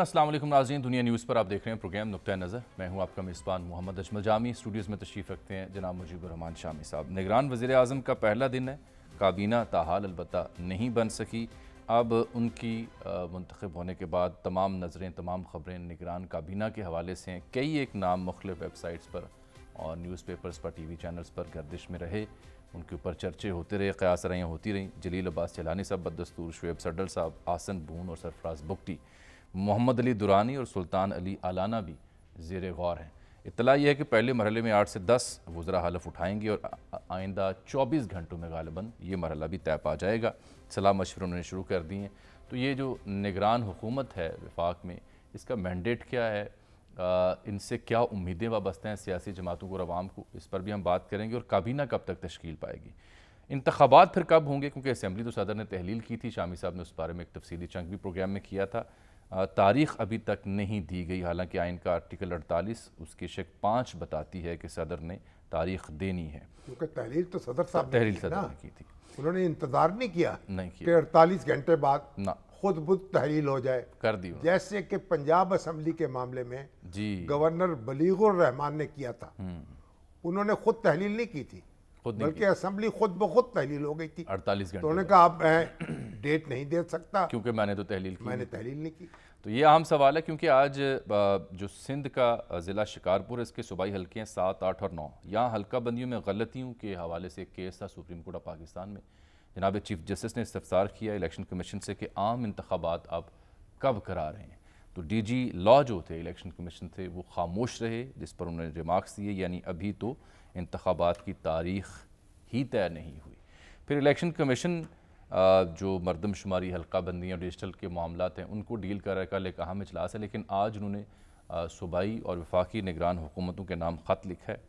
में असलम नाजीन दुनिया न्यूज़ पर आप देख रहे हैं प्रोग्राम नुक़ नज़र मैं हूं आपका मेज़बान मोहम्मद अजमल जामी स्टूडियोज़ में तशरीफ़ रखते हैं जनाब मुजीबरहमान शामी साहब निगरान वज़ी अजम का पहला दिन है काबीना ताहाल अलबत् नहीं बन सकी अब उनकी मंतखब होने के बाद तमाम नज़रें तमाम ख़बरें निगरान काबीना के हवाले से हैं कई एक नाम मुख्तफ वेबसाइट्स पर और न्यूज़ पेपर्स पर टी वी चैनल्स पर गर्दिश में रहे उनके ऊपर चर्चे होते रहे क़यासराइयाँ होती रहीं जलील अब्बास चलानी साहब बदस्तूर शुएब सडल साहब आसन बून और सरफराज बुगटी मोहम्मद अली दुरानी और सुल्तान अली आलाना भी जेर गौर हैं इतला यह है कि पहले मरहले में आठ से दस वजरा हलफ उठाएंगे और आइंदा चौबीस घंटों में गालबन ये मरहला भी तय पा जाएगा सलाह मशवर उन्होंने शुरू कर दिए हैं तो ये जो निगरान हुकूमत है विफाक में इसका मैंडेट क्या है आ, इनसे क्या उम्मीदें वाबस्त हैं सियासी जमातों को और आवाम को इस पर भी हम बात करेंगे और काबीना कब तक तश्कील पाएगी इंतबात फिर कब होंगे क्योंकि असम्बली तो सदर ने तहलील की थी शामी साहब ने उस बारे में एक तफसीली चंग भी प्रोग्राम में किया था तारीख अभी तक नहीं दी गई हालांकि आइन का आर्टिकल 48 उसकी शक पाँच बताती है कि सदर ने तारीख देनी है क्योंकि तहरीर तो सदर साहब तहरीर सदर ने की थी उन्होंने इंतज़ार नहीं किया नहीं किया अड़तालीस घंटे बाद ना खुद बुद्ध तहरील हो जाए कर दी जैसे कि पंजाब असम्बली के मामले में जी गवर्नर बलीगुर रहमान ने किया था हम्म। उन्होंने खुद तहलील नहीं की थी खुद बल्कि असम्बली खुद ब खुद तहलील हो गई थी अड़तालीस घंटे तो उन्होंने कहा मैं डेट नहीं दे सकता क्योंकि मैंने तो तहलील की मैंने तहलील नहीं की तो ये अहम सवाल है क्योंकि आज जो सिंध का ज़िला शिकारपुर इसके सूबाई हल्के हैं सात आठ और नौ यहाँ हल्का बंदियों में गलतियों के हवाले से एक केस था सुप्रीम कोर्ट ऑफ पाकिस्तान में जनाब चीफ जस्टिस ने इस्तफसार किया इलेक्शन कमीशन से कि आम इंतबात अब कब करा रहे हैं तो डीजी लॉ जो थे इलेक्शन कमीशन थे वो खामोश रहे जिस पर उन्होंने रिमार्क्स दिए यानी अभी तो इंतबात की तारीख ही तय नहीं हुई फिर इलेक्शन कमीशन जो मरदमशुमारी हल्काबंदियाँ डिजिटल के मामला हैं उनको डील कर का लेकहा में इजलास है लेकिन आज उन्होंने सूबाई और वफाकी निगरान हुकूमतों के नाम ख़त लिखा है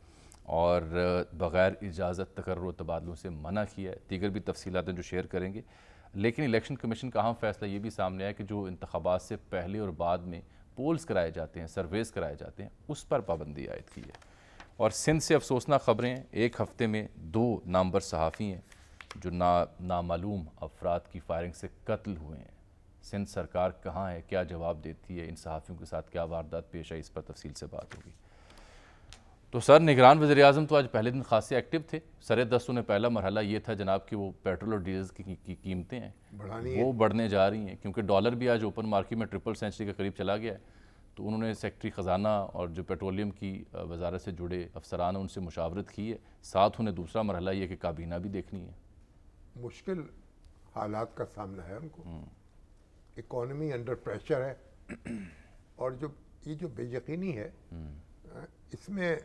और बग़ैर इजाज़त तकर तबादलों से मना किया है दीगर भी तफसीत जो शेयर करेंगे लेकिन इलेक्शन कमीशन का अहम फैसला ये भी सामने आया कि जो इंतबात से पहले और बाद में पोल्स कराए जाते हैं सर्वेस कराए जाते हैं उस पर पाबंदी आयद की है और सिंध से अफसोसनाक खबरें एक हफ्ते में दो नामवर सहाफ़ी हैं जो ना नामालूम अफराद की फायरिंग से कत्ल हुए हैं सिंध सरकार कहाँ है क्या जवाब देती है इन सहाफ़ियों के साथ क्या वारदात पेश आई इस पर तफसील से बात होगी तो सर निगरान वजी अजम तो आज पहले दिन खासे एक्टिव थे सर दस उन्हें पहला मरहला ये था जनाब कि वो पेट्रोल और डीजल की, की, की कीमतें हैं वो है। बढ़ने जा रही हैं क्योंकि डॉलर भी आज ओपन मार्केट में ट्रिपल सेंचुरी के करीब चला गया है तो उन्होंने सेक्ट्री ख़जाना और जो पेट्रोलियम की वजारत से जुड़े अफसरान उनसे मुशावरत की है साथ उन्हें दूसरा मरहला ये कि काबीना भी देखनी है मुश्किल हालात का सामना है उनको हम्म। इकॉनमी अंडर प्रेशर है और जो ये जो बेयकनी है हम्म। इसमें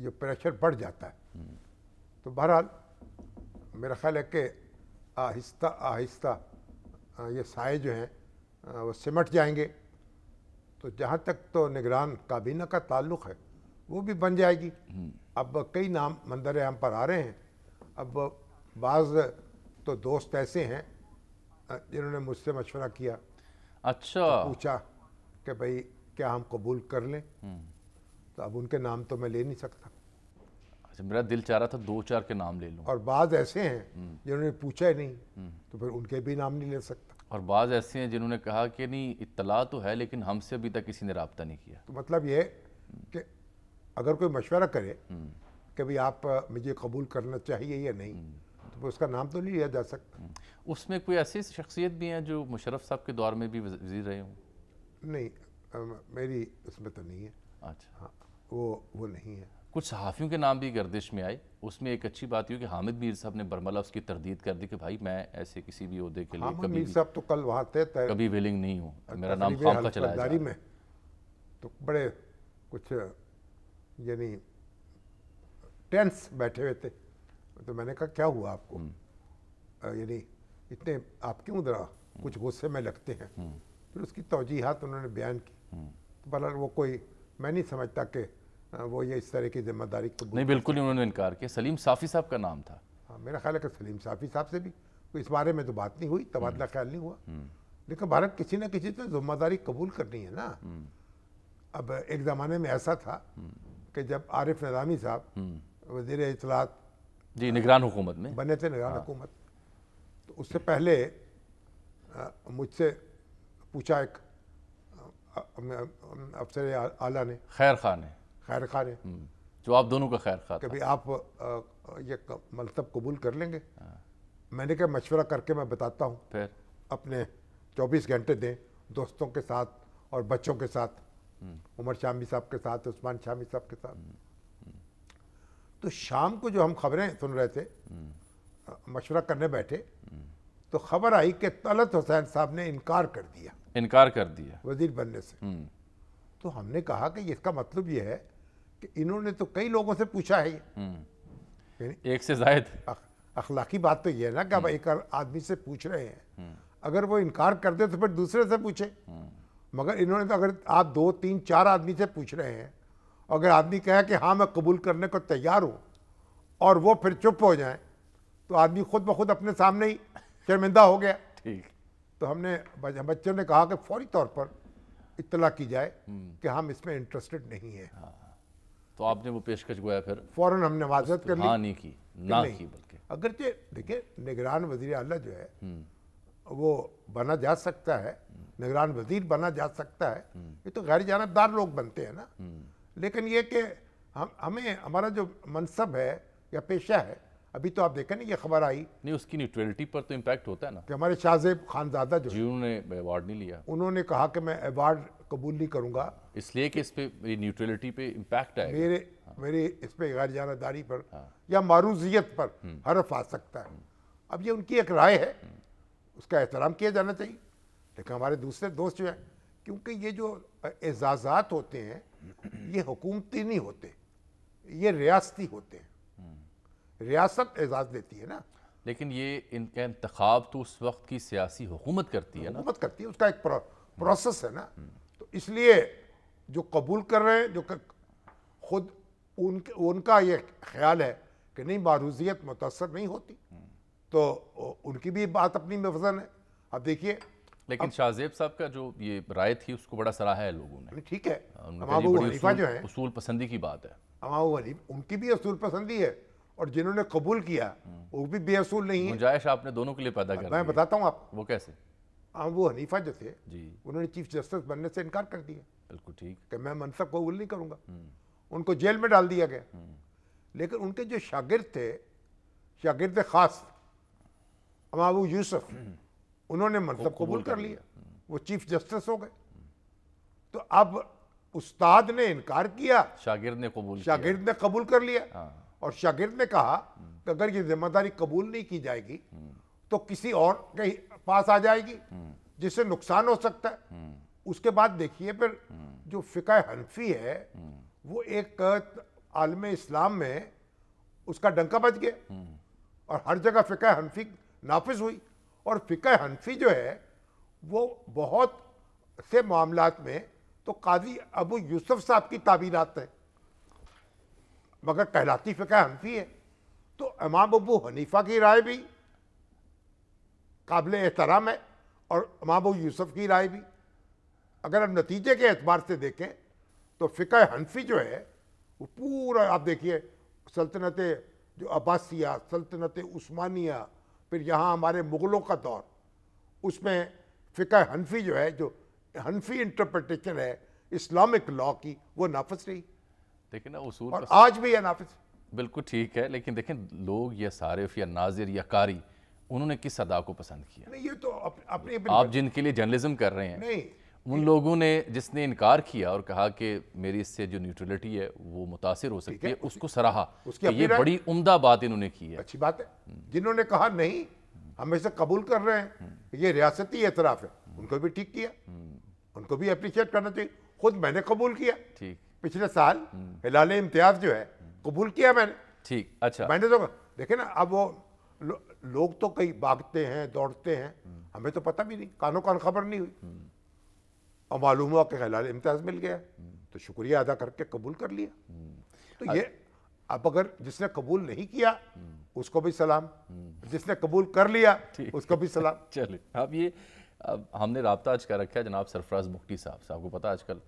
ये प्रेशर बढ़ जाता है तो बहरहाल मेरा ख्याल है कि आहिस्ता आहिस्ता ये साए जो हैं वो सिमट जाएंगे तो जहाँ तक तो निगरान काबीना का ताल्लुक़ है वो भी बन जाएगी अब कई नाम मंदर हम पर आ रहे हैं अब बाज़ तो दोस्त ऐसे हैं जिन्होंने मुझसे मशवरा किया अच्छा तो पूछा कि भाई क्या हम कबूल कर लें हम्म। तो अब उनके नाम तो मैं ले नहीं सकता अच्छा मेरा दिल चाह रहा था दो चार के नाम ले लूँ और बाद ऐसे हैं हम्म। जिन्होंने पूछा ही नहीं हम्म। तो फिर उनके भी नाम नहीं ले सकता और बाद ऐसे हैं जिन्होंने कहा कि नहीं इतला तो है लेकिन हमसे अभी तक किसी ने रबता नहीं किया तो मतलब ये कि अगर कोई मशवरा करे हम्म। कि भाई आप मुझे कबूल करना चाहिए या नहीं तो उसका नाम तो नहीं लिया जा सकता उसमें कोई ऐसी शख्सियत भी हैं जो मुशरफ साहब के दौर में भी वजीर रहे हों नहीं आ, मेरी उसमें तो नहीं है अच्छा हाँ, वो वो नहीं है कुछ सहाफ़ियों के नाम भी गर्दिश में आई उसमें एक अच्छी बात यह कि हामिद मीर साहब ने बर्मला उसकी तरदीद कर दी कि भाई मैं ऐसे किसी भी अहदे के लिए कभी मीर साहब तो कल वहाँ थे कभी विलिंग नहीं हूँ अच्छा, मेरा नाम खाम में तो बड़े कुछ यानी टेंस बैठे हुए थे तो मैंने कहा क्या हुआ आपको हम्म। यानी इतने आप क्यों जरा हम्म। कुछ गुस्से में लगते हैं हम्म। फिर उसकी तोजीहत उन्होंने बयान की तो बहरहाल वो कोई मैं नहीं समझता कि वो ये इस तरह की जिम्मेदारी को नहीं बिल्कुल उन्होंने इनकार किया सलीम साफ़ी साहब का नाम था हाँ मेरा ख्याल है कि सलीम साफ़ी साहब से भी तो इस बारे में तो बात नहीं हुई तबादला हम्म। ख्याल नहीं हुआ हम्म। लेकिन भारत किसी ना किसी तरह जिम्मेदारी कबूल करनी है ना हम्म। अब एक ज़माने में ऐसा था कि जब आरिफ नजामी साहब वजीर इतलात जी निगरान हुकूमत में बने थे निगरान हाँ। हुकूमत तो उससे पहले मुझसे पूछा एक अफसर आला ने खैर खान ने खैर खान ने हम्म। जो आप दोनों का खैर खान कभी आप ये मतलब कबूल कर लेंगे हाँ। मैंने कहा मशवरा करके मैं बताता हूँ फिर अपने 24 घंटे दें दोस्तों के साथ और बच्चों के साथ हम्म। उमर शामी साहब के साथ उस्मान शामी साहब के साथ हम्म। तो शाम को जो हम खबरें सुन रहे थे मशवरा करने बैठे तो खबर आई कि तलत हुसैन साहब ने इनकार कर दिया इनकार कर दिया वजीर बनने से हम्म। तो हमने कहा कि इसका मतलब यह है कि इन्होंने तो कई लोगों से पूछा है हम्म। एक से जायद अखलाकी बात तो यह है ना कि अब हम्म। एक आदमी से पूछ रहे हैं अगर वो इनकार कर दे तो फिर दूसरे से पूछे मगर इन्होंने तो अगर आप दो तीन चार आदमी से पूछ रहे हैं अगर आदमी कहे कि हाँ मैं कबूल करने को तैयार हूँ और वो फिर चुप हो जाए तो आदमी खुद ब खुद अपने सामने ही शर्मिंदा हो गया ठीक तो हमने बच्चों ने कहा कि फौरी तौर पर इतला की जाए हम्म। कि हम इसमें इंटरेस्टेड नहीं है हाँ। तो आपने वो पेशकश गोया फिर फौरन हमने वाजत कर ली हाँ, नहीं की ना की बल्कि अगरचे देखिए निगरान वजीर अला जो है हम्म। वो बना जा सकता है हम्म। निगरान वजीर बना जा सकता है ये तो गैर जानबदार लोग बनते हैं ना लेकिन ये कि हम हमें हमारा जो मनसब है या पेशा है अभी तो आप देखें ना ये खबर आई नहीं उसकी न्यूट्रलिटी पर तो इम्पैक्ट होता है ना कि हमारे शाहजेब खानजादा जो जिन्होंने अवार्ड नहीं लिया उन्होंने कहा कि मैं अवार्ड कबूल नहीं करूँगा इसलिए कि इस पर मेरी न्यूट्रलिटी पे इम्पैक्ट आए मेरे हाँ। मेरे इस पर गैर जानदारी पर हाँ। या मारूजियत पर हम्म। हरफ आ सकता है अब ये उनकी एक राय है उसका एहतराम किया जाना चाहिए लेकिन हमारे दूसरे दोस्त जो हैं क्योंकि ये जो एजाज़ात होते हैं ये हुकूमती नहीं होते ये रियासती होते हैं रियासत एजाज़ देती है ना लेकिन ये इनका इंतखब तो उस वक्त की सियासी हुकूमत करती है हुकूमत करती है उसका एक प्रोसेस है ना तो इसलिए जो कबूल कर रहे हैं जो कर, खुद उन उनका ये ख्याल है कि नहीं मारूजियत मुतासर नहीं होती तो उनकी भी बात अपनी में वजन है अब देखिए लेकिन शाहजेब साहब का जो ये राय थी उसको बड़ा सराहा है लोगों ने ठीक है उनकी भी असूल पसंदी है और जिन्होंने कबूल किया वो भी बेअसूल नहीं गुंजाइश आपने दोनों के लिए पैदा कर मैं बताता हूँ आप वो कैसे हाँ वो हनीफा जो थे जी उन्होंने चीफ जस्टिस बनने से इनकार कर दिया बिल्कुल ठीक कि मैं मनसब कबूल नहीं करूँगा हम्म। उनको जेल में डाल दिया गया हम्म। लेकिन उनके जो शागिर्द थे शागिर्द खास अमाबू यूसुफ उन्होंने हम्म। मनसब कबूल कर लिया वो चीफ जस्टिस हो गए तो अब उस्ताद ने इनकार किया शागिर्द ने कबूल शागिर्द ने कबूल कर लिया हाँ। और शागिर्द ने कहा कि अगर ये जिम्मेदारी कबूल नहीं की जाएगी तो किसी और के पास आ जाएगी जिससे नुकसान हो सकता है उसके बाद देखिए फिर जो फ़िका हनफी है वो एक आलम इस्लाम में उसका डंका बच गया और हर जगह फ़िका हनफी नाफिज हुई और फ़िका हनफी जो है वो बहुत से मामला में तो काजी अबू यूसुफ साहब की ताबीरत है मगर कहलाती फ़िका हनफी है तो इमाम अबू हनीफा की राय भी काबिल एहतराम है और इमाम अबू यूसुफ की राय भी अगर हम नतीजे के एतबार से देखें तो फ़िका हनफी जो है वो पूरा आप देखिए सल्तनत जो अब्बासिया सल्तनत उस्मानिया फिर यहाँ हमारे मुग़लों का दौर उसमें फ़िका हनफी जो है जो हनफी इंटरप्रटेशन है इस्लामिक लॉ की वो नाफज रही लेकिन उसूल और आज भी है नाफिज बिल्कुल ठीक है लेकिन देखें लोग या सारिफ या नाजिर या कारी उन्होंने किस अदा को पसंद किया नहीं ये तो अप, अपने आप जिनके लिए जर्नलिज्म कर रहे हैं नहीं उन लोगों ने जिसने इनकार किया और कहा कि मेरी इससे जो न्यूट्रलिटी है वो मुतासर हो सकती है उसको सराहा उसकी तो ये बड़ी उम्दा बात इन्होंने की है अच्छी बात है जिन्होंने कहा नहीं हम इसे कबूल कर रहे हैं ये रियासती एतराफ़ है उनको भी ठीक किया हम्म। उनको भी अप्रिशिएट करना चाहिए खुद मैंने कबूल किया ठीक पिछले साल हिलाल इम्तियाज जो है कबूल किया मैंने ठीक अच्छा मैंने तो देखे ना अब वो लो, लोग तो कई भागते हैं दौड़ते हैं हमें तो पता भी नहीं कानों कान खबर नहीं हुई और मालूम हुआ कि हिलाल इम्तियाज मिल गया तो शुक्रिया अदा करके कबूल कर लिया तो ये अच्छा। अब अगर जिसने कबूल नहीं किया उसको भी सलाम जिसने कबूल कर लिया उसको भी सलाम चले अब ये अब हमने रबता आज कर रखा है जनाब सरफराज मुफ्ती साहब साहब को पता आजकल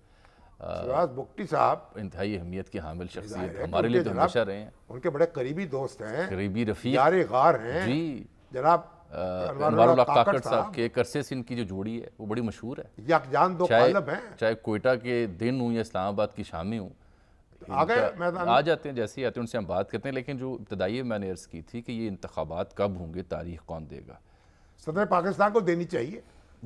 शिवराज बुक्टी साहब इंतहाई अहमियत के हामिल शख्सियत हमारे लिए तो हमेशा रहे हैं उनके बड़े करीबी दोस्त हैं करीबी रफी यारे गार हैं जी जनाब काकड़ साहब के करसे से इनकी जो जोड़ी है वो बड़ी मशहूर है यकजान दो चाहे, हैं चाहे कोयटा के दिन हूँ या इस्लामाबाद की शामी हूँ आ जाते हैं जैसे ही आते हैं उनसे हम बात करते हैं लेकिन जो इब्तदाई मैंने अर्ज़ की थी कि ये इंतबात कब होंगे तारीख कौन देगा सदर पाकिस्तान को देनी चाहिए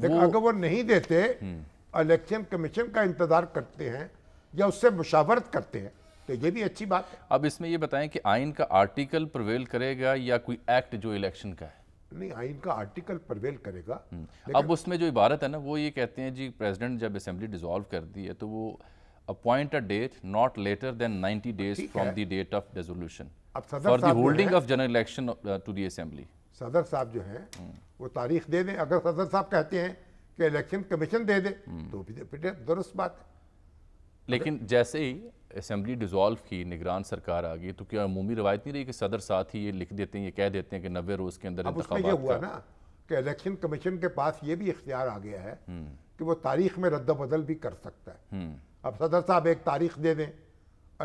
देखो अगर वो नहीं देते हम्म। इलेक्शन कमीशन का इंतज़ार करते हैं या उससे मुशावरत करते हैं तो ये भी अच्छी बात है अब इसमें ये बताएं कि आइन का आर्टिकल प्रवेल करेगा या कोई एक्ट जो इलेक्शन का है नहीं आइन का आर्टिकल प्रवेल करेगा हम्म। अब उसमें जो इबारत है ना वो ये कहते हैं जी प्रेसिडेंट जब असेंबली डिजोल्व कर दी है तो वो appoint a date not later than ninety days from the date of resolution for holding of general election to the assembly सदर साहब जो है हम्म। वो तारीख दे दें अगर सदर साहब कहते हैं કે ઇલેક્શન કમિશન દે દે તો બી દે પેટે درست વાત છે લેકિન જૈસે હી એસેમ્બલી ડિઝોલ્વ કી નિગરાન સરકાર આ ગઈ તો કે સામાન્ય રવાયત નહી રહી કે સદર સાથી યે લખ દેતે હે યે કહે દેતે હે કે 90 રોઝ કે અંદર ઇંતખાબાત હુસમે ય હુઆ ના કે ઇલેક્શન કમિશન કે પાસ યે ભી ઇખત્યાર આ ગયા હે કે વો તારીખ મે રદબદલ ભી કર સકતા હે અબ સદર સાબ એક તારીખ દે દે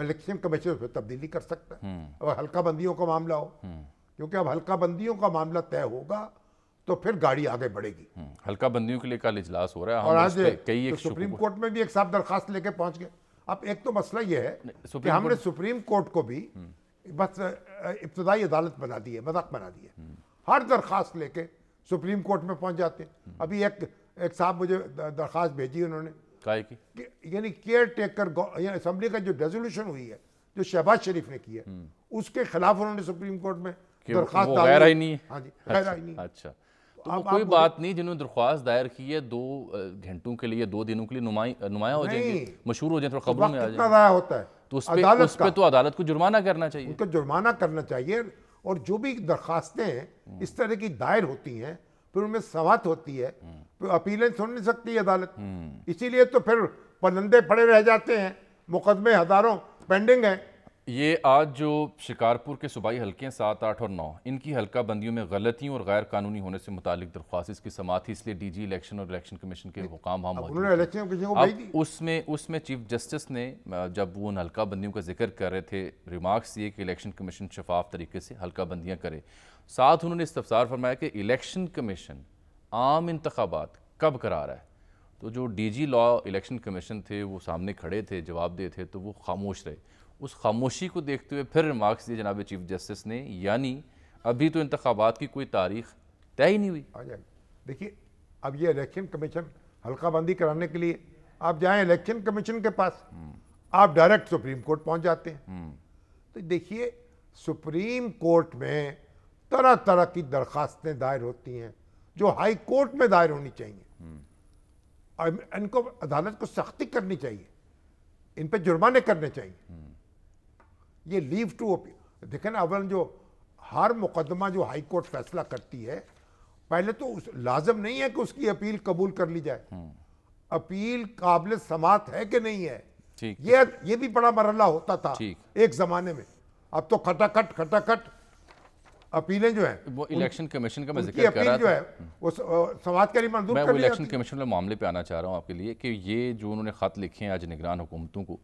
ઇલેક્શન કમિશન પર તબદિલી કર સકતા હે અબ હલકા બંદીઓ કો મામલા હો ક્યોકી અબ હલકા બંદીઓ કા મામલા તય હોગા तो फिर गाड़ी आगे बढ़ेगी हम्म, हल्का बंदियों के लिए कल इजलास हो रहा है और आज कई तो सुप्रीम कोर्ट में भी एक साफ दरखास्त लेके पहुंच गए अब एक तो मसला यह है कि हमने सुप्रीम कोर्ट को भी हम्म। बस इब्तदाई अदालत बना दी है मजाक बना दी है हम्म। हर दरखास्त लेके सुप्रीम कोर्ट में पहुंच जाते हैं अभी एक एक साहब मुझे दरखास्त भेजी उन्होंने की यानी केयर टेकर असम्बली का जो रेजोल्यूशन हुई है जो शहबाज शरीफ ने किया उसके खिलाफ उन्होंने सुप्रीम कोर्ट में दरखास्त नहीं है हाँ जी अच्छा तो आप, कोई आप बात नहीं जिन्होंने दरख्वास्त दायर की है दो घंटों के लिए दो दिनों के लिए नुमाया हो जाएंगे मशहूर हो जाए थोड़ा खबरों में आ जाए होता है तो उस उस पे तो अदालत को जुर्माना करना चाहिए उनको जुर्माना करना चाहिए और जो भी दरखास्तें इस तरह की दायर होती हैं फिर उनमें सवात होती है तो अपीलें सुन नहीं सकती अदालत हम्म। इसीलिए तो फिर पलंदे पड़े रह जाते हैं मुकदमे हज़ारों पेंडिंग हैं ये आज जो शिकारपुर के सूबाई हल्के हैं सात आठ और नौ इनकी हल्का बंदियों में गलतियों और गैर कानूनी होने से मुतालिक दरख्वास्त इसकी समात थी इसलिए डी जी इलेक्शन और इलेक्शन कमीशन के हुकाम वहाँ उसमें उसमें चीफ जस्टिस ने जब वो उन हल्का बंदियों का जिक्र कर रहे थे रिमार्क्स दिए कि इलेक्शन कमीशन शफाफ तरीके से हल्का बंदियाँ करे साथ उन्होंने इस्तफसार फरमाया कि इलेक्शन कमीशन आम इंतबात कब करा रहा है तो जो D G law election commission थे वो सामने खड़े थे जवाब दे थे तो वो खामोश रहे उस खामोशी को देखते हुए फिर रिमार्क्स दिए जनाब चीफ जस्टिस ने यानी अभी तो इंतबात की कोई तारीख तय ही नहीं हुई आ जाएगी देखिए अब ये इलेक्शन कमीशन हल्काबंदी कराने के लिए आप जाए इलेक्शन कमीशन के पास हम्म। आप डायरेक्ट सुप्रीम कोर्ट पहुंच जाते हैं हम्म। तो देखिए सुप्रीम कोर्ट में तरह तरह की दरखास्तें दायर होती हैं जो हाई कोर्ट में दायर होनी चाहिए और हम्म। इनको अदालत को सख्ती करनी चाहिए इन पर जुर्माने करने चाहिए ये लीव टू देखे ना अवलन जो हर मुकदमा जो हाई कोर्ट फैसला करती है पहले तो उस लाजम नहीं है कि उसकी अपील कबूल कर ली जाए हम्म। अपील काबिल समात है कि नहीं है ये ये भी बड़ा मरला होता था एक जमाने में अब तो खटाखट खटाखट अपीलें जो है वो इलेक्शन कमीशन का मैं जिक्र कर रहा था समाज के लिए मंजूर मैं इलेक्शन कमीशन वाले मामले पे आना चाह रहा हूँ आपके लिए कि ये जो उन्होंने खत लिखे हैं आज निगरान हुकूमतों को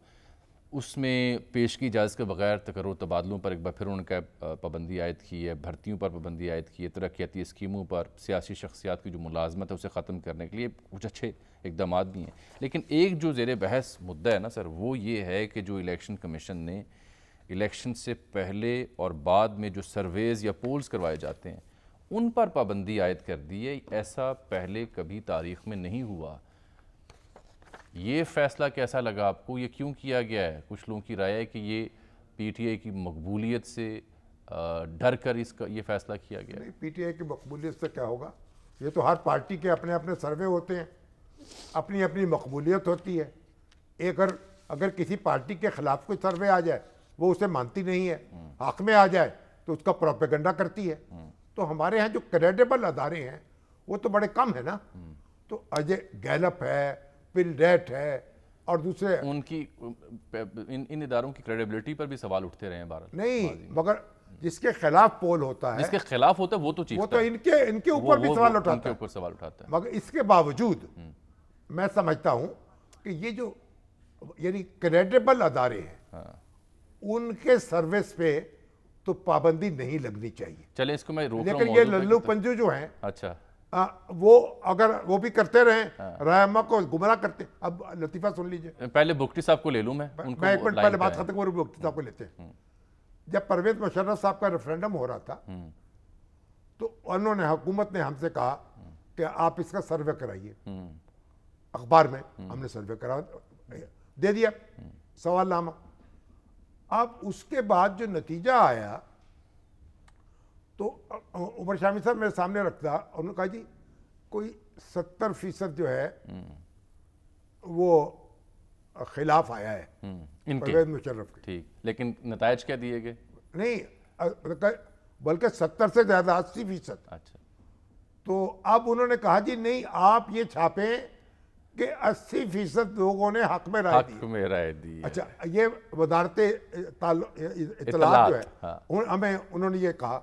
उसमें पेश की इजाज़त के बगैर तकर तबादलों पर एक बार फिर उनका पाबंदी आयद की है भर्तियों पर पाबंदी आयद की है तरक्याती स्कीमों पर सियासी शख्सियात की जो मुलाजमत है उसे ख़त्म करने के लिए कुछ अच्छे इकदाम भी हैं लेकिन एक जो जेर बहस मुद्दा है ना सर वो ये है कि जो इलेक्शन कमीशन ने इलेक्शन से पहले और बाद में जो सर्वेज़ या पोल्स करवाए जाते हैं उन पर पाबंदी आयद कर दी है ऐसा पहले कभी तारीख में नहीं हुआ ये फ़ैसला कैसा लगा आपको ये क्यों किया गया है कुछ लोगों की राय है कि ये पीटीए की मकबूलियत से डर कर इसका ये फैसला किया गया नहीं पीटीआई की मकबूलियत से क्या होगा ये तो हर पार्टी के अपने अपने सर्वे होते हैं अपनी अपनी मकबूलियत होती है एक अगर अगर किसी पार्टी के खिलाफ कोई सर्वे आ जाए वो उसे मानती नहीं है हम्म। हक में आ जाए तो उसका प्रोपेगंडा करती है हम्म। तो हमारे यहाँ जो क्रेडिबल अदारे हैं वो तो बड़े कम है ना हम्म। तो अजय गैलप है पिलडेट है और दूसरे उनकी इन इन इदारों की क्रेडिबिलिटी पर भी सवाल उठते रहे हैं भारत नहीं मगर जिसके खिलाफ पोल होता है जिसके खिलाफ होता है वो तो वो तो इनके इनके ऊपर भी सवाल उठाता है ऊपर सवाल उठाता है मगर इसके बावजूद हम्म। मैं समझता हूँ कि ये जो यानी क्रेडिबल अदारे हैं हाँ। उनके सर्विस पे तो पाबंदी नहीं लगनी चाहिए चले इसको मैं रोक लेकिन ये लल्लू पंजू जो हैं अच्छा आ, वो अगर वो भी करते रहे हाँ। रहमा को गुमराह करते अब लतीफा सुन लीजिए पहले बुख्टी साहब को ले लूँ मैं उनको मैं एक मिनट पहले बात खत्म करूँ बुख्टी साहब को लेते हैं हम्म। जब परवेज मुशर्रफ साहब का रेफरेंडम हो रहा था हम्म। तो उन्होंने हुकूमत ने हमसे कहा कि आप इसका सर्वे कराइए हम्म। अखबार में हमने सर्वे करा दे दिया सवाल नामा अब उसके बाद जो नतीजा आया तो उमर शामी साहब मेरे सामने रखता उन्होंने कहा जी कोई सत्तर फीसद जो है वो खिलाफ आया है हम्म, परवेज मुशर्रफ ठीक लेकिन नतज क्या दिए गए नहीं बल्कि सत्तर से ज़्यादा अस्सी फीसद अच्छा तो अब उन्होंने कहा जी नहीं आप ये छापे कि अस्सी फीसद लोगों ने हक में राय हक दी में राय दी अच्छा ये वजारत इतला जो है हाँ। हमें उन्होंने ये कहा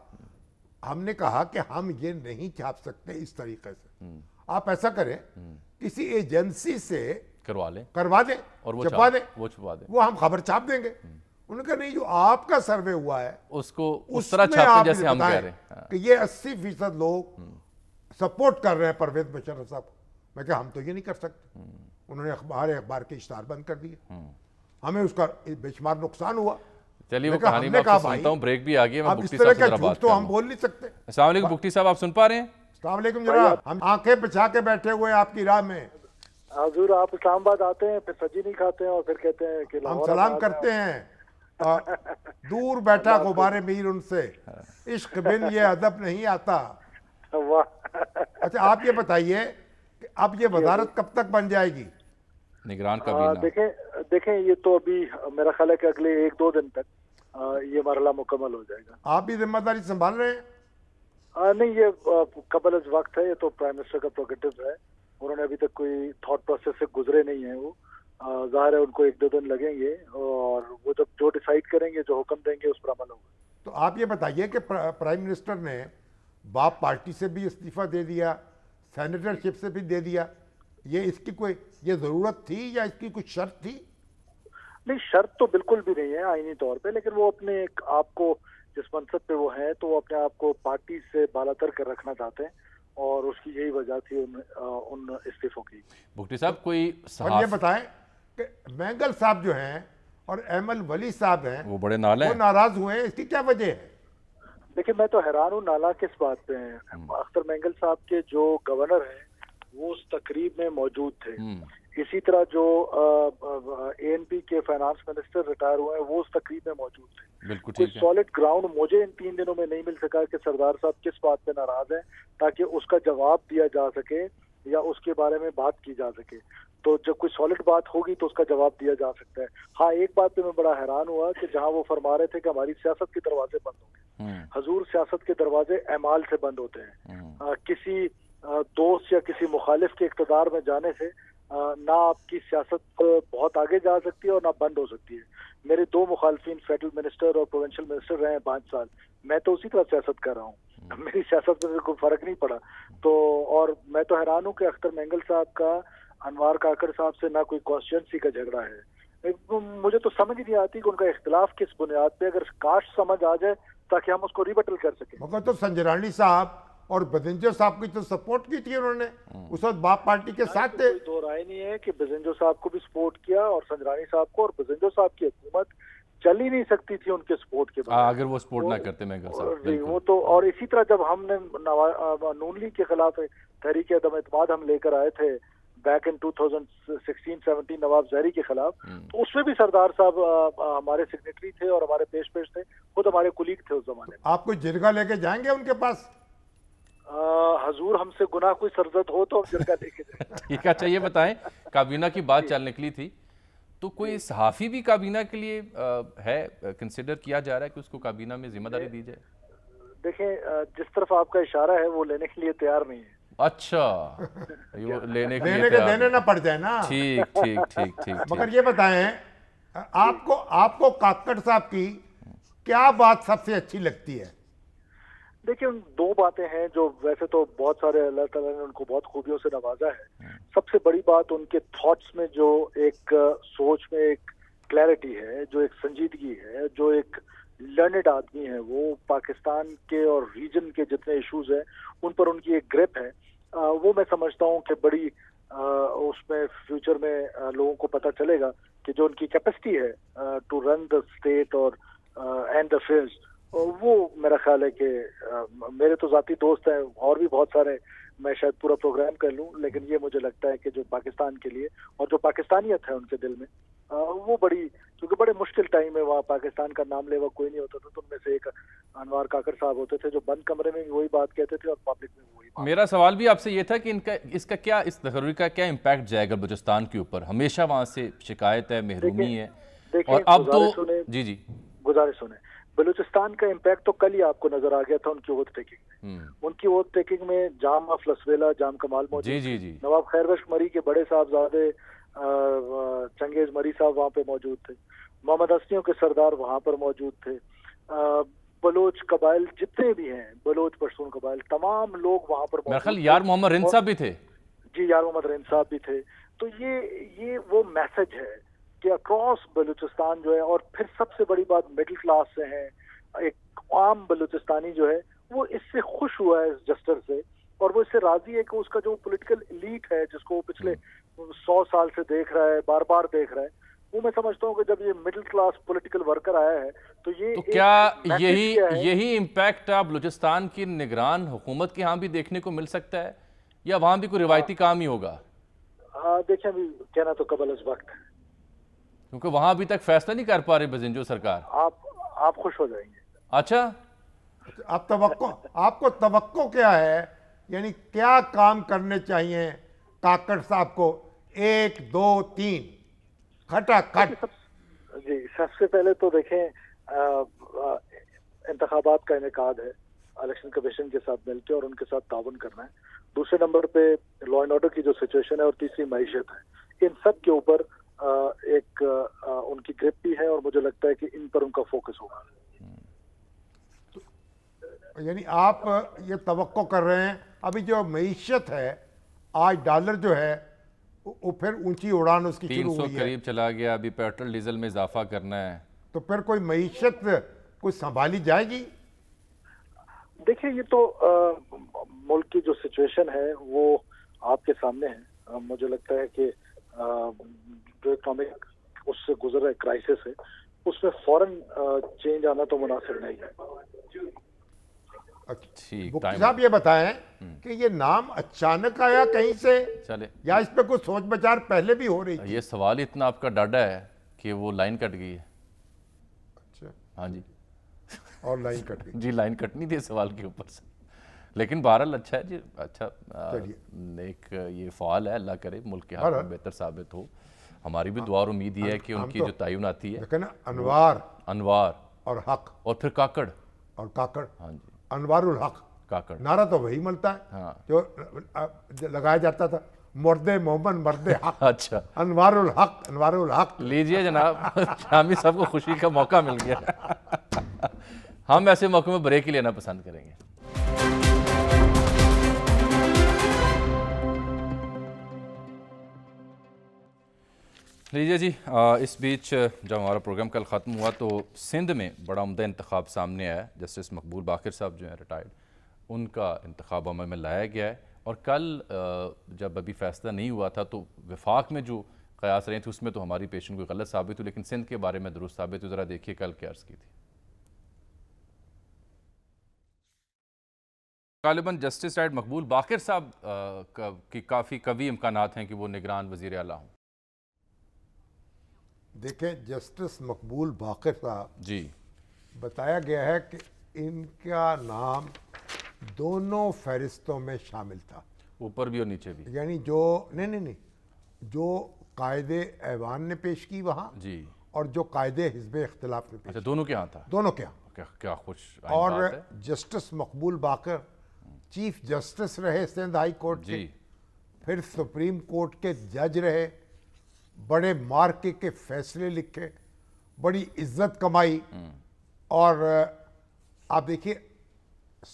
हमने कहा कि हम ये नहीं छाप सकते इस तरीके से हम्म। आप ऐसा करें हम्म। किसी एजेंसी से करवा लें करवा दें और वो छपा दें वो छपा दें वो हम खबर छाप देंगे हम्म। उनका नहीं जो आपका सर्वे हुआ है उसको उस तरह छापने जैसे हम कह रहे हैं हाँ। कि ये अस्सी फीसद लोग सपोर्ट कर रहे हैं परवेज मुशर्रफ साहब मैं क्या हम तो ये नहीं कर सकते उन्होंने अखबार अखबार के इश्तार बंद कर दिए हमें उसका बेशुमार नुकसान हुआ चलिए वो कहानी मैं आपसे सुनता हूँ ब्रेक भी आ गई मैं इस तरह का झूठ तो हम बोल नहीं सकते अस्सलाम वालेकुम बुक्टी साहब आप सुन पा रहे हैं अस्सलाम वालेकुम जरा हम आंखें बिछा के बैठे हुए हैं आपकी राह में हजूर आप इस्लामाबाद आते हैं फिर सजी नहीं खाते हैं और फिर कहते हैं कि हम सलाम करते हैं दूर बैठा गुब्बारे मीर उनसे इश्क बिन ये अदब नहीं आता अच्छा आप ये बताइए अब ये वजारत कब तक बन जाएगी निगरान का देखें देखें ये तो अभी मेरा ख्याल है कि अगले एक दो दिन तक ये मरला मुकम्मल हो जाएगा आप भी जिम्मेदारी संभाल रहे हैं आ, नहीं ये कबल वक्त है ये तो प्राइम मिनिस्टर का प्रोगेटिव है उन्होंने अभी तक कोई थॉट प्रोसेस से गुजरे नहीं है वो जाहिर है उनको एक दो दिन लगेंगे और वो जब जो डिसाइड करेंगे जो हुक्म देंगे उस पर अमल होगा तो आप ये बताइए कि प्राइम मिनिस्टर ने बाप पार्टी से भी इस्तीफा दे दिया सेनेटरशिप से भी दे दिया ये इसकी कोई ये ज़रूरत थी या इसकी कुछ शर्त थी नहीं शर्त तो बिल्कुल भी नहीं है आईनी तौर पे लेकिन वो अपने एक आपको जिस मनसब पे वो है तो वो अपने आप को पार्टी से बालातर कर रखना चाहते हैं और उसकी यही वजह थी उन उन इस्तीफों की भुगटी साहब तो कोई और ये बताएं कि मैंगल साहब जो हैं और अहमद वली साहब हैं वो बड़े नाले वो नाराज हुए हैं इसकी क्या वजह है देखिए मैं तो हैरान हूँ नाला किस बात पे है हम्म। अख्तर मैंगल साहब के जो गवर्नर हैं वो उस तकरीब में मौजूद थे हम्म। इसी तरह जो ए एन पी के फाइनेंस मिनिस्टर रिटायर हुए हैं वो उस तकरीब में मौजूद थे कुछ सॉलिड ग्राउंड मुझे इन तीन दिनों में नहीं मिल सका कि सरदार साहब किस बात पे नाराज हैं ताकि उसका जवाब दिया जा सके या उसके बारे में बात की जा सके तो जब कोई सॉलिड बात होगी तो उसका जवाब दिया जा सकता है हाँ एक बात पे मैं बड़ा हैरान हुआ कि जहाँ वो फरमा रहे थे कि हमारी सियासत के दरवाजे बंद होंगे हम्म। हजूर सियासत के दरवाजे एमाल से बंद होते हैं आ, हम्म। किसी आ, दोस्त या किसी मुखालिफ के इकतदार में जाने से ना आपकी सियासत बहुत आगे जा सकती है और ना बंद हो सकती है मेरे दो मुखालफिन फेडरल मिनिस्टर और प्रोविंशियल मिनिस्टर रहे हैं पाँच साल मैं तो उसी तरह सियासत कर रहा हूँ हम्म। मेरी सियासत में कोई फर्क नहीं पड़ा तो और मैं तो हैरान हूँ कि अख्तर मैंगल साहब का अनवर काकर साहब से ना कोई कॉन्स्टिटेंसी का झगड़ा है मुझे तो समझ ही नहीं आती कि उनका इख्तलाफ किस बुनियाद पे अगर काश समझ आ जाए ताकि हम उसको रिबटल कर सके मगर तो संजरानी साहब और बजेंजर साहब की तो सपोर्ट की थी उन्होंने हाँ। उस वक्त बाप पार्टी के साथ थे दो राय नहीं है कि बजेंजर साहब को भी सपोर्ट किया और संजरानी साहब को और बजेंजर साहब की हुकूमत चल ही नहीं सकती थी उनके सपोर्ट के बाद अगर वो सपोर्ट ना करते मैं कर वो तो और इसी तरह जब हमने नून लीग के खिलाफ तहरीक अदम एतमाद हम लेकर आए थे बैक इन 2016-17 नवाब जहरी के खिलाफ हम्म। तो उसमें भी सरदार साहब हमारे सिग्नेटरी थे और हमारे पेश पेश थे खुद हमारे कुलीग थे उस जमाने में आपको जिरगा लेके जाएंगे उनके पास हजूर हमसे गुना कोई सरजद हो तो हम ठीक है अच्छा ये बताएं काबीना की बात चल निकली थी तो कोई सहाफ़ी भी काबीना के लिए है कंसिडर किया जा रहा है कि उसको काबीना में जिम्मेदारी दी जाए देखें जिस तरफ आपका इशारा है वो लेने के लिए तैयार नहीं है अच्छा यो, लेने के लेने के देने ना पड़ जाए ना ठीक ठीक ठीक ठीक मगर ये बताएं आपको आपको काकड़ साहब की क्या बात सबसे अच्छी लगती है देखिए उन दो बातें हैं जो वैसे तो बहुत सारे अल्लाह तला ने उनको बहुत खूबियों से नवाजा है हाँ। सबसे बड़ी बात उनके थॉट्स में जो एक सोच में एक क्लैरिटी है जो एक संजीदगी है जो एक लर्नड आदमी है वो पाकिस्तान के और रीजन के जितने इश्यूज हैं उन पर उनकी एक ग्रिप है वो मैं समझता हूँ कि बड़ी उसमें फ्यूचर में लोगों को पता चलेगा कि जो उनकी कैपेसिटी है टू रन द स्टेट और एंड द अफेयर्स वो मेरा ख्याल है कि मेरे तो ज़ाती दोस्त हैं और भी बहुत सारे मैं शायद पूरा प्रोग्राम कर लूं लेकिन ये मुझे लगता है कि जो पाकिस्तान के लिए और जो पाकिस्तानियत है उनके दिल में वो बड़ी क्योंकि बड़े मुश्किल टाइम है वहाँ पाकिस्तान का नाम लेवा कोई नहीं होता था तो उनमें से एक अनवर काकर साहब होते थे जो बंद कमरे में भी वही बात कहते थे और पब्लिक में वही मेरा सवाल भी आपसे ये था कि इनका इसका क्या इस तकरीर का क्या इम्पैक्ट जाएगा बलुचस्तान के ऊपर हमेशा वहाँ से शिकायत है महरूमी है और अब तो जी जी गुजारिश सुने बलूचिस्तान का इम्पैक्ट तो कल ही आपको नजर आ गया था उनकी ओवर टेकिंग में हम्म। उनकी ओवर टेकिंग में जाम ऑफ लसवेला जाम कमाल मौजूद जी, जी, नवाब खैरवश मरी के बड़े साहबजादे चंगेज मरी साहब वहाँ पे मौजूद थे मोहम्मद हस्नियों के सरदार वहाँ पर मौजूद थे बलोच कबाइल जितने भी हैं बलोच पश्तून कबाइल तमाम लोग वहाँ पर यार मोहम्मद रिंद साहब भी थे जी यार मोहम्मद रिंद साहब भी थे तो ये ये वो मैसेज है कि अक्रॉस बलूचिस्तान जो है और फिर सबसे बड़ी बात मिडिल क्लास से है एक आम बलूचिस्तानी जो है वो इससे खुश हुआ है इस जस्टर से और वो इससे राजी है कि उसका जो पॉलिटिकल इलीट है जिसको वो पिछले हम्म। सौ साल से देख रहा है बार बार देख रहा है वो मैं समझता हूँ कि जब ये मिडिल क्लास पॉलिटिकल वर्कर आया है तो ये तो क्या यही यही इम्पैक्ट आप बलूचिस्तान की निगरान हुकूमत के यहाँ भी देखने को मिल सकता है या वहाँ भी कोई हाँ। रिवायती काम ही होगा हाँ, देखिए अभी कहना तो कबल इस वक्त है क्योंकि वहाँ अभी तक फैसला नहीं कर पा रही बजिंजो सरकार आप आप खुश हो जाएंगे अच्छा आप तवक्को आपको तवक्को क्या है यानी क्या काम करने चाहिए काकड़ साहब को एक दो तीन खटाखट जी सबसे पहले तो देखें इंतबात का इनका है इलेक्शन कमीशन के साथ मिलकर और उनके साथ ताउन करना है दूसरे नंबर पे लॉ एंड ऑर्डर की जो सिचुएशन है और तीसरी मैशियत है इन सब के ऊपर एक उनकी ग्रिप भी है और मुझे लगता है कि इन पर उनका फोकस होगा तो यानी आप ये तो कर रहे हैं अभी जो मीशत है आज डॉलर जो है वो फिर ऊंची उड़ान उसकी तीन सौ करीब चला गया अभी पेट्रोल डीजल में इजाफा करना है तो फिर कोई मीशत कुछ संभाली जाएगी देखिए ये तो आ, मुल्क की जो सिचुएशन है वो आपके सामने है मुझे लगता है कि जो इकोनॉमिक उससे गुजर रहा है क्राइसिस है उसमें फॉरन चेंज आना तो मुनासिब नहीं है साहब ये बताएं हम्म। कि ये नाम अचानक आया कहीं से चले या इस पे कुछ सोच बचार पहले भी हो रही थी? ये सवाल इतना आपका डाटा है कि वो लाइन कट गई है अच्छा हाँ जी और लाइन कट गई जी लाइन कट नहीं थी सवाल के ऊपर से लेकिन बहरहाल अच्छा है जी अच्छा आ, एक ये फॉल है अल्लाह करे मुल्क के हाथ में बेहतर साबित हो हमारी भी हाँ। दुआ उम्मीद ये है कि उनकी जो तयन आती है ना अनवार अनवार और हक और फिर काकड़ और काकड़ हाँ जी अनवार हक काकड़ नारा तो वही मिलता है हाँ। जो लगाया जाता था मुर्दे मोहम्मद मर्दे हक अच्छा अनवार हक अनवार हक लीजिए जनाब शामी साहब खुशी का मौका मिल गया हम ऐसे मौके में ब्रेक ही लेना पसंद करेंगे लीजिए जी आ, इस बीच जब हमारा प्रोग्राम कल ख़त्म हुआ तो सिंध में बड़ा उमदा इंतखब सामने आया जस्टिस मकबूल बाखिर साहब जो हैं रिटायर्ड उनका इंतखब अमल में लाया गया है और कल आ, जब अभी फैसला नहीं हुआ था तो विफाक में जो कयास रही थी उसमें तो हमारी पेशन कोई गलत साबित हुई लेकिन सिंध के बारे में दुरुस्त साबित हुई ज़रा देखिए कल क्या अर्ज़ की थी गालिबा जस्टिस राइड मकबूल बाखिर साहब की काफ़ी कवी इम्कान हैं कि वो निगरान वज़ी अला हूँ देखें जस्टिस मकबूल बाकर साहब जी बताया गया है कि इनका नाम दोनों फहरिस्तों में शामिल था ऊपर भी और नीचे भी यानी जो नहीं नहीं नहीं जो कायदे ऐवान ने पेश की वहाँ जी और जो कायदे हिजब इख्तलाफ ने पेश अच्छा, दोनों के यहाँ था दोनों के यहाँ क्या, क्या खुश और जस्टिस मकबूल बाकर चीफ जस्टिस रहे सिंध हाई कोर्ट जी के फिर सुप्रीम कोर्ट के जज रहे बड़े मार्के के फैसले लिखे बड़ी इज्जत कमाई हम्म। और आप देखिए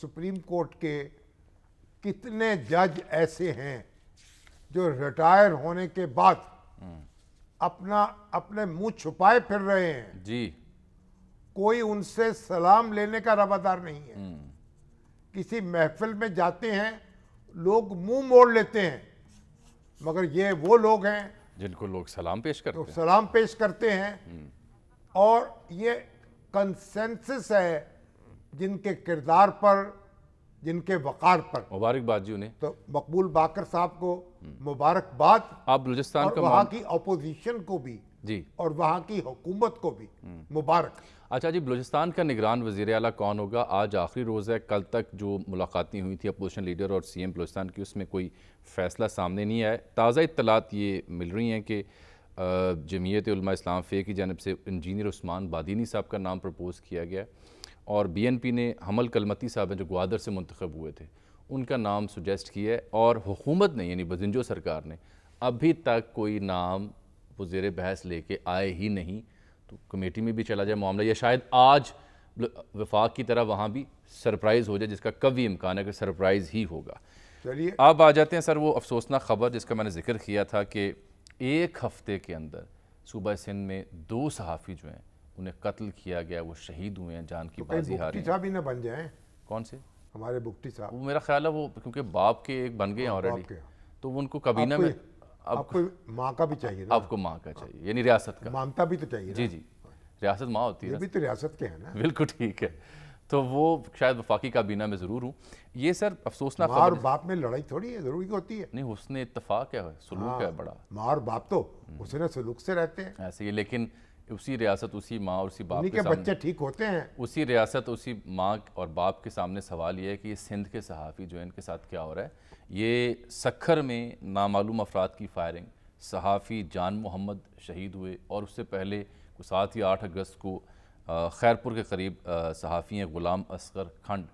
सुप्रीम कोर्ट के कितने जज ऐसे हैं जो रिटायर होने के बाद हम्म। अपना अपने मुंह छुपाए फिर रहे हैं जी कोई उनसे सलाम लेने का रवादार नहीं है हम्म। किसी महफिल में जाते हैं लोग मुंह मोड़ लेते हैं मगर ये वो लोग हैं जिनको लोग सलाम पेश करते हैं सलाम पेश करते हैं हम्म। और ये कंसेंसस है जिनके किरदार पर जिनके वक़ार पर मुबारकबाद जी उन्हें तो मकबूल बाकर साहब को हम्म। मुबारकबाद आप बलूचिस्तान वहाँ की अपोजिशन को भी जी और वहाँ की हुकूमत को भी हम्म। मुबारक अच्छा जी बलूचिस्तान का निगरान वजी अला कौन होगा आज आखिरी रोज़ है कल तक जो मुलाकातें हुई थी अपोजिशन लीडर और सी एम बलूचिस्तान की उसमें कोई फ़ैसला सामने नहीं आया ताज़ा इतलात ये मिल रही हैं कि जमीयत इस्लाम फ़े की जानब से इंजीनियर उस्मान बादीनी साहब का नाम प्रपोज़ किया गया और बी एन पी ने हमल कलमती साहब हैं जो ग्वादर से मंतखब हुए थे उनका नाम सुजेस्ट किया है और हुकूमत ने यानी बजिंजो सरकार ने अभी तक कोई नाम वजे बहस लेके आए ही नहीं तो कमेटी में भी चला जाए मामला या शायद आज वफाक की तरह वहाँ भी सरप्राइज़ हो जाए जिसका कभी इम्कान है कि सरप्राइज़ ही होगा चलिए अब आ जाते हैं सर वो अफसोसनाक खबर जिसका मैंने जिक्र किया था कि एक हफ्ते के अंदर सूबह सिंध में दो सहाफ़ी जो हैं उन्हें कत्ल किया गया वो शहीद हुए हैं जान की तो बाजी हारे साहब ना बन जाए कौन से हमारे बुक्टी साहब वो मेरा ख्याल है वो क्योंकि बाप के एक बन गए हैं हाँ, ऑलरेडी तो वो उनको कबीना में आपको माँ का भी चाहिए आपको माँ का चाहिए यानी रियासत का मानता भी तो चाहिए जी जी रियासत माँ होती है भी तो रियासत के है ना बिल्कुल ठीक है तो वो शायद वफाकी काबीना में ज़रूर हूँ ये सर अफसोसना माँ और बाप में लड़ाई थोड़ी है ज़रूरी तो होती है नहीं उसने इतफाक है सलूक है हाँ, बड़ा माँ और बाप तो हम्म। उसने सलूक से रहते हैं ऐसे ही लेकिन उसी रियासत उसी माँ और उसी बाप के बच्चे ठीक होते हैं उसी रियासत उसी माँ और बाप के सामने सवाल ये है कि ये सिंध के सहाफ़ी जो है इनके साथ क्या हो रहा है ये सखर में नामालूम अफराद की फायरिंग सहाफ़ी जान मोहम्मद शहीद हुए और उससे पहले सात या आठ अगस्त को खैरपुर के करीब सहाफ़ी हैं ग़ुलाम असगर खंड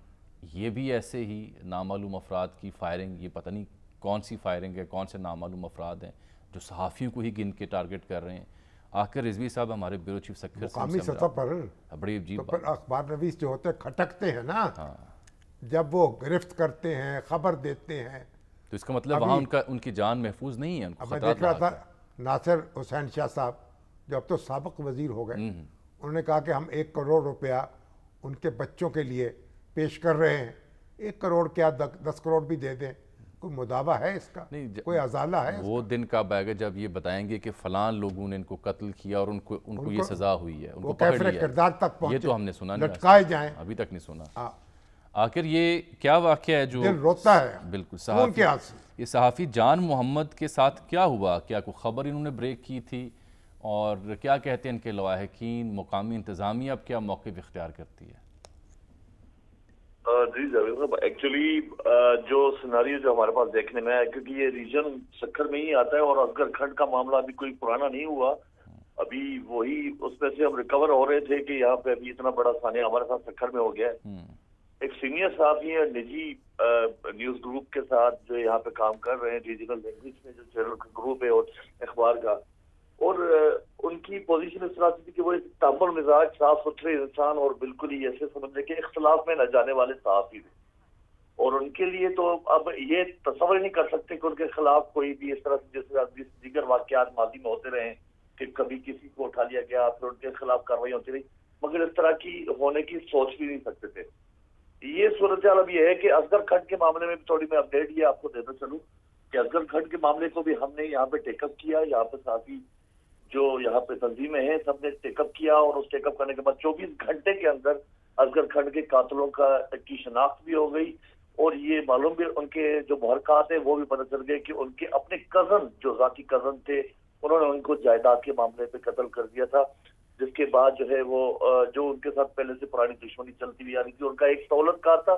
ये भी ऐसे ही नामालूम अफराद की फायरिंग ये पता नहीं कौन सी फायरिंग है कौन से नामालूम अफराद हैं जो सहाफ़ियों को ही गिन के टारगेट कर रहे हैं आखिर रिजवी साहब हमारे ब्यूरो चीफ सखी सतह पर हाँ, बड़ी अजीब तो अखबार नवीस जो होते हैं खटकते हैं ना हाँ जब वो गिरफ्त करते हैं खबर देते हैं तो इसका मतलब वहाँ उनका उनकी जान महफूज नहीं है उनको मैं देख रहा था नासिर हुसैन शाह साहब जो अब तो सबक वजीर हो गए हम्म, हम्म। उन्होंने कहा कि हम एक करोड़ रुपया उनके बच्चों के लिए पेश कर रहे हैं एक करोड़ क्या दस करोड़ भी दे दें कोई मुदावा है इसका नहीं कोई अजाला है वो दिन कब आएगा जब ये बताएंगे कि फलान लोगों ने इनको कत्ल किया और उनको उनको, उनको ये सजा हुई है उनको किरदार तक पहुंचे ये तो हमने सुना लटकाए जाए अभी तक नहीं सुना हाँ। आखिर ये क्या वाक्य है जो रोता है बिल्कुल ये सहाफ़ी जान मोहम्मद के साथ क्या हुआ क्या कोई ख़बर इन्होंने ब्रेक की थी और क्या कहते हैं इनके लवाहकिन मुकामी इंतज़ामिया अब क्या मौके इख्तियार करती है जी जावेद साहब एक्चुअली जो सिनारी जो हमारे पास देखने में है क्योंकि ये रीजन सखर में ही आता है और असगर खंड का मामला अभी कोई पुराना नहीं हुआ अभी वही उसमें से हम रिकवर हो रहे थे कि यहाँ पे अभी इतना बड़ा सानिया हमारे साथ सखर में हो गया है हम्म। एक सीनियर साहब ही निजी न्यूज ग्रुप के साथ जो यहाँ पे काम कर रहे हैं डिजिटल लैंग्वेज में जो चैनल ग्रुप है और अखबार का और उनकी पोजीशन इस तरह से थी कि वो एक ताम्बर मिजाज साफ सुथरे इंसान और बिल्कुल ही ऐसे रहे कि इख्तलाफ में न जाने वाले साफ ही थे और उनके लिए तो अब ये तस्वर नहीं कर सकते कि उनके खिलाफ कोई भी इस तरह से जैसे दीगर वाकत माजी में होते रहे कि कभी किसी को उठा लिया गया फिर उनके खिलाफ कार्रवाई होती रही मगर इस तरह की होने की सोच भी नहीं सकते थे ये सूरत अब ये है कि असगर खंड के मामले में भी थोड़ी मैं अपडेट ये आपको देना चलूँ कि असगर खंड के मामले को भी हमने यहाँ पे टेकअप किया यहाँ पे साथी जो यहाँ पे तंजीमें हैं सबने टेकअप किया और उस टेकअप करने के बाद 24 घंटे के अंदर असगर खंड के कातलों का की शनाख्त भी हो गई और ये मालूम भी उनके जो मुहरकत है वो भी पता चल गए कि उनके अपने कजन जो जाती कजन थे उन्होंने उनको जायदाद के मामले पे कत्ल कर दिया था जिसके बाद जो है वो जो उनके साथ पहले से पुरानी दुश्मनी चलती हुई आ रही थी उनका एक कार था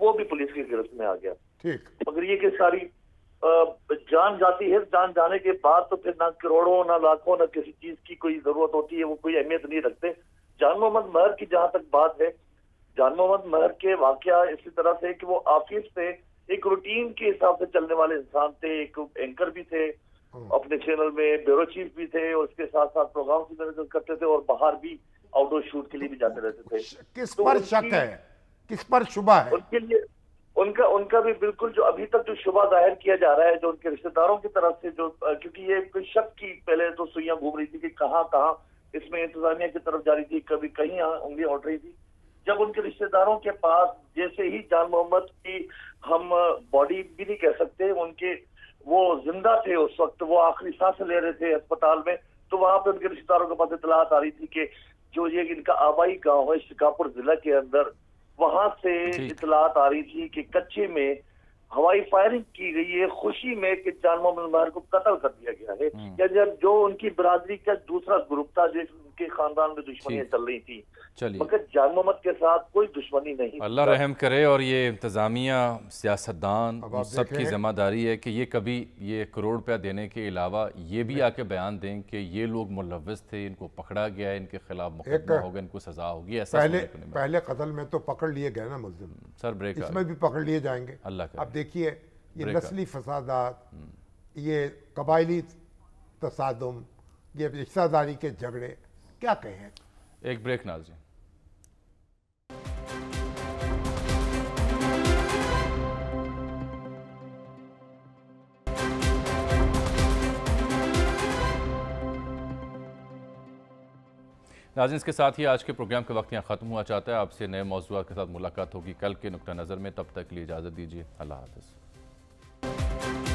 वो भी पुलिस की गिरफ्त में आ गया मगर ये कि सारी जान जाती है जान जाने के बाद तो फिर ना करोड़ों ना लाखों ना किसी चीज की कोई जरूरत होती है वो कोई अहमियत नहीं रखते जान मोहम्मद महर की जहां तक बात है जान मोहम्मद महर के वाक्य इसी तरह से कि वो ऑफिस पे एक रूटीन के हिसाब से चलने वाले इंसान थे एक एंकर भी थे Hmm. अपने चैनल में ब्यूरो चीफ भी थे और उसके साथ साथ प्रोग्राम भी निवेदन करते थे और बाहर भी आउटडोर शूट के लिए भी जाते रहते थे अच्छा, किस तो पर शक है किस पर शुभा है उनके लिए उनका उनका भी बिल्कुल जो अभी तक जो शुभा जाहिर किया जा रहा है जो उनके रिश्तेदारों की तरफ से जो क्योंकि ये शक की पहले तो सुइया घूम रही थी कि कहाँ कहाँ इसमें इंतजामिया की तरफ जा रही थी कभी कहीं उंगली उठ रही थी जब उनके रिश्तेदारों के पास जैसे ही जान मोहम्मद की हम बॉडी भी नहीं कह सकते उनके वो जिंदा थे उस वक्त वो आखिरी सांस ले रहे थे अस्पताल में तो वहां पे उनके रिश्तेदारों के पास इतलाहत आ रही थी कि जो ये इनका आबाई गांव है शिकापुर जिला के अंदर वहां से इतलाहत आ रही थी कि कच्चे में हवाई फायरिंग की गई है खुशी में कि जान मोहम्मद को कत्ल कर दिया गया है हम्म। या जब जो उनकी बरादरी का दूसरा ग्रुप था जिस उनके खानदान में दुश्मनियाँ चल रही थी चलिए मगर जान मोहम्मद के साथ कोई दुश्मनी नहीं अल्लाह रहम करे और ये इंतज़ामिया सियासतदान सबकी जिम्मेदारी है कि ये कभी ये करोड़ रुपया देने के अलावा ये भी आके बयान दें कि ये लोग मुलवस थे इनको पकड़ा गया इनके खिलाफ मुकदमा होगा इनको सजा होगी ऐसा पहले पहले कतल में तो पकड़ लिए गए ना मुलजिम हम्म, सर ब्रेक इसमें भी पकड़ लिए जाएंगे अल्लाह का आप देखिए ये नस्ली फसादात हम्म। ये कबायली तसादम ये हिस्सादारी के झगड़े क्या कहें एक ब्रेक नाजी नाजिन इसके साथ ही आज के प्रोग्राम का वक्त यहाँ ख़त्म हुआ चाहता है आपसे नए मौजूद के साथ मुलाकात होगी कल के नुकता नज़र में तब तक के लिए इजाज़त दीजिए अल्लाह हाफ़